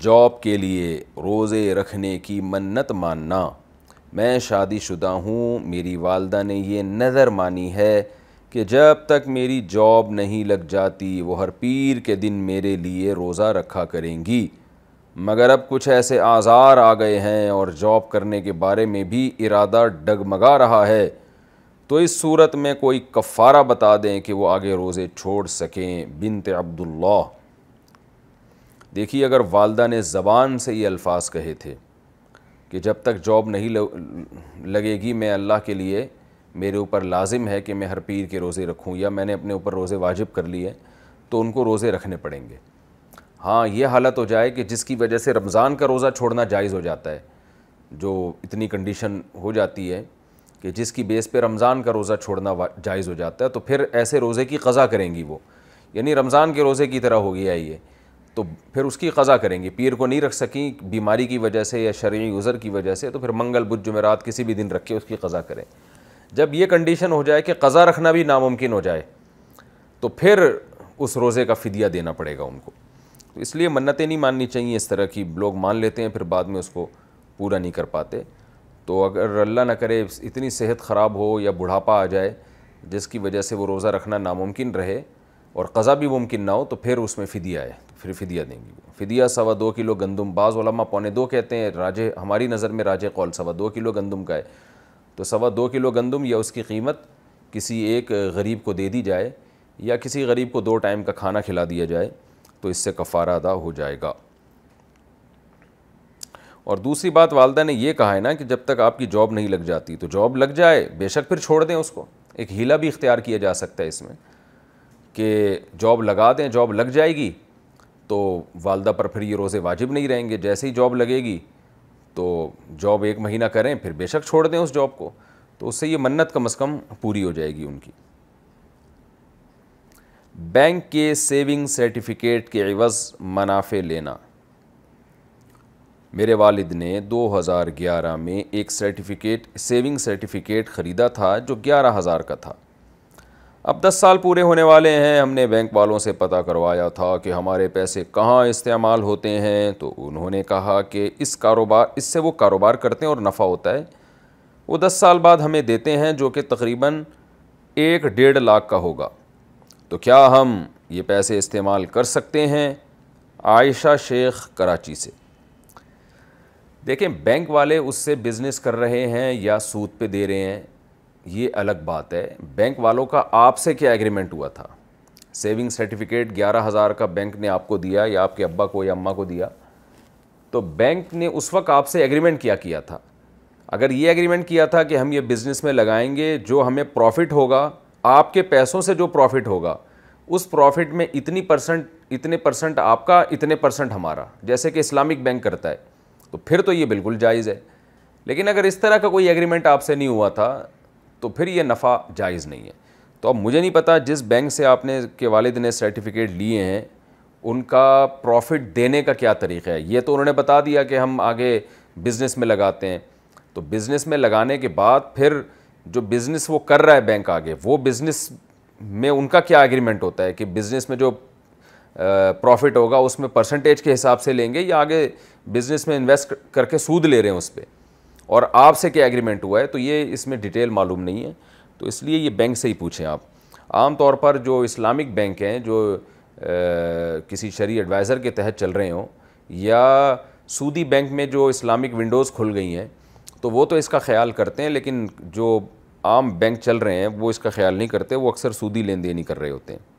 job के लिए रोज़े रखने की मन्नत मानना मैं शादीशुदा हूँ मेरी वालदा ने ये नज़र मानी है कि जब तक मेरी जॉब नहीं लग जाती वो हर पीर के दिन मेरे लिए रोज़ा रखा करेंगी मगर अब कुछ ऐसे आज़ार आ गए हैं और जॉब करने के बारे में भी इरादा डगमगा रहा है तो इस सूरत में कोई कफ़ारा बता दें कि वो आगे रोज़े छोड़ सकें बिनत अब्दुल्ला देखिए अगर वालदा ने ज़बान से ये अल्फाज कहे थे कि जब तक जॉब नहीं लगेगी मैं अल्लाह के लिए मेरे ऊपर लाजिम है कि मैं हर पीर के रोज़े रखूँ या मैंने अपने ऊपर रोज़े वाजिब कर लिए तो उनको रोज़े रखने पड़ेंगे हाँ ये हालत हो जाए कि जिसकी वजह से रमज़ान का रोज़ा छोड़ना जायज़ हो जाता है जो इतनी कंडीशन हो जाती है कि जिसकी बेस पर रमज़ान का रोज़ा छोड़ना जायज़ हो जाता है तो फिर ऐसे रोज़े की कज़ा करेंगी वो यानी रमज़ान के रोज़े की तरह हो गया ये तो फिर उसकी क़ज़ा करेंगे पीर को नहीं रख सकें बीमारी की वजह से या शर्य गुजर की वजह से तो फिर मंगल बुध जुमेरात किसी भी दिन रख के उसकी क़ज़ा करें जब ये कंडीशन हो जाए कि क़ज़ा रखना भी नामुमकिन हो जाए तो फिर उस रोज़े का फदिया देना पड़ेगा उनको तो इसलिए मन्नतें नहीं माननी चाहिए इस तरह की लोग मान लेते हैं फिर बाद में उसको पूरा नहीं कर पाते तो अगर अल्लाह ना करे इतनी सेहत ख़राब हो या बुढ़ापा आ जाए जिसकी वजह से वो रोज़ा रखना नामुमकिन रहे और कज़ा भी मुमकिन ना हो तो फिर उसमें फ़िदिया है तो फिर फ़िदिया देंगी वो फ़िदिया सवा दो किलो गंदम बाज़ पौने दो कहते हैं राजे हमारी नज़र में राजे कौल सवा दो किलो गंदम का है तो सवा दो किलो गंदम या उसकी कीमत किसी एक गरीब को दे दी जाए या किसी गरीब को दो टाइम का खाना खिला दिया जाए तो इससे कफ़ारा अदा हो जाएगा और दूसरी बात वालदा ने यह कहा है ना कि जब तक आपकी जॉब नहीं लग जाती तो जॉब लग जाए बेशक फिर छोड़ दें उसको एक हीला भी इख्तियार किया जा सकता है इसमें कि जॉब लगा दें जॉब लग जाएगी तो वालदा पर फिर ये रोज़े वाजिब नहीं रहेंगे जैसे ही जॉब लगेगी तो जॉब एक महीना करें फिर बेशक छोड़ दें उस जॉब को तो उससे ये मन्नत कम अज़ कम पूरी हो जाएगी उनकी बैंक के सेविंग सर्टिफिकेट के एवज़ मुनाफे लेना मेरे वालिद ने 2011 में एक सर्टिफिकेट सेविंग सर्टिफिकेट ख़रीदा था जो ग्यारह हज़ार का था अब 10 साल पूरे होने वाले हैं हमने बैंक वालों से पता करवाया था कि हमारे पैसे कहाँ इस्तेमाल होते हैं तो उन्होंने कहा कि इस कारोबार इससे वो कारोबार करते हैं और नफ़ा होता है वो 10 साल बाद हमें देते हैं जो कि तकरीबन एक डेढ़ लाख का होगा तो क्या हम ये पैसे इस्तेमाल कर सकते हैं आयशा शेख कराची से देखें बैंक वाले उससे बिज़नेस कर रहे हैं या सूद पे दे रहे हैं ये अलग बात है बैंक वालों का आपसे क्या एग्रीमेंट हुआ था सेविंग सर्टिफिकेट ग्यारह हज़ार का बैंक ने आपको दिया या आपके अब्बा को या अम्मा को दिया तो बैंक ने उस वक्त आपसे एग्रीमेंट क्या किया था अगर ये एग्रीमेंट किया था कि हम ये बिज़नेस में लगाएंगे जो हमें प्रॉफिट होगा आपके पैसों से जो प्रॉफिट होगा उस प्रॉफिट में इतनी परसेंट इतने परसेंट आपका इतने परसेंट हमारा जैसे कि इस्लामिक बैंक करता है तो फिर तो ये बिल्कुल जायज़ है लेकिन अगर इस तरह का कोई एग्रीमेंट आपसे नहीं हुआ था तो फिर ये नफ़ा जायज़ नहीं है तो अब मुझे नहीं पता जिस बैंक से आपने के वालिद ने सर्टिफिकेट लिए हैं उनका प्रॉफिट देने का क्या तरीक़ा है ये तो उन्होंने बता दिया कि हम आगे बिज़नेस में लगाते हैं तो बिज़नेस में लगाने के बाद फिर जो बिज़नेस वो कर रहा है बैंक आगे वो बिज़नेस में उनका क्या एग्रीमेंट होता है कि बिज़नेस में जो प्रॉफिट होगा उसमें परसेंटेज के हिसाब से लेंगे या आगे बिज़नेस में इन्वेस्ट करके सूद ले रहे हैं उस पर और आपसे क्या एग्रीमेंट हुआ है तो ये इसमें डिटेल मालूम नहीं है तो इसलिए ये बैंक से ही पूछें आप आम तौर पर जो इस्लामिक बैंक हैं जो आ, किसी शरी एडवाइज़र के तहत चल रहे हों या सूदी बैंक में जो इस्लामिक विंडोज़ खुल गई हैं तो वो तो इसका ख्याल करते हैं लेकिन जो आम बैंक चल रहे हैं वो इसका ख्याल नहीं करते वो अक्सर सूदी लेन देन ही कर रहे होते हैं